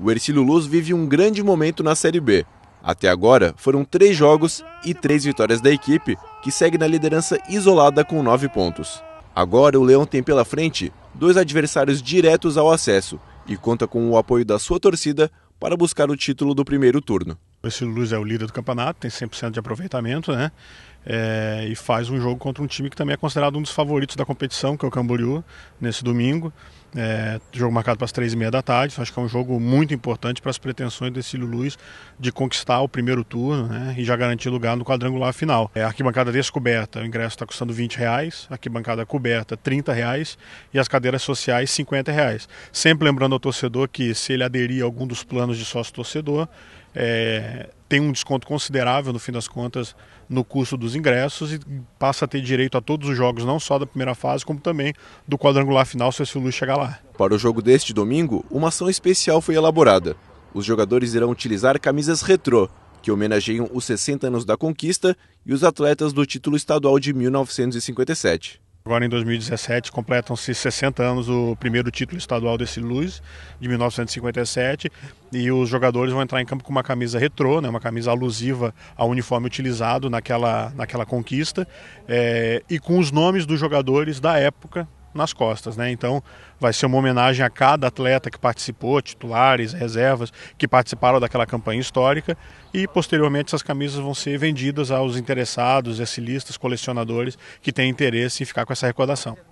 o Ercílio Luz vive um grande momento na Série B. Até agora, foram três jogos e três vitórias da equipe, que segue na liderança isolada com nove pontos. Agora, o Leão tem pela frente dois adversários diretos ao acesso e conta com o apoio da sua torcida para buscar o título do primeiro turno. Preciso Luz é o líder do campeonato, tem 100% de aproveitamento, né? É, e faz um jogo contra um time que também é considerado um dos favoritos da competição, que é o Camboriú, nesse domingo. É, jogo marcado para as três e meia da tarde. Então acho que é um jogo muito importante para as pretensões do Cílio Luiz de conquistar o primeiro turno né, e já garantir lugar no quadrangular final. É, arquibancada descoberta, o ingresso está custando 20 reais, arquibancada coberta 30 reais e as cadeiras sociais 50 reais. Sempre lembrando ao torcedor que se ele aderir a algum dos planos de sócio-torcedor, é, tem um desconto considerável, no fim das contas, no custo dos ingressos e passa a ter direito a todos os jogos, não só da primeira fase, como também do quadrangular final, se o Luiz chegar lá. Para o jogo deste domingo, uma ação especial foi elaborada. Os jogadores irão utilizar camisas retrô, que homenageiam os 60 anos da conquista e os atletas do título estadual de 1957. Agora em 2017 completam-se 60 anos o primeiro título estadual desse Luz de 1957, e os jogadores vão entrar em campo com uma camisa retrô, né, uma camisa alusiva ao uniforme utilizado naquela, naquela conquista, é, e com os nomes dos jogadores da época nas costas, né? Então vai ser uma homenagem a cada atleta que participou, titulares, reservas que participaram daquela campanha histórica e posteriormente essas camisas vão ser vendidas aos interessados, esses listas, colecionadores que têm interesse em ficar com essa recordação.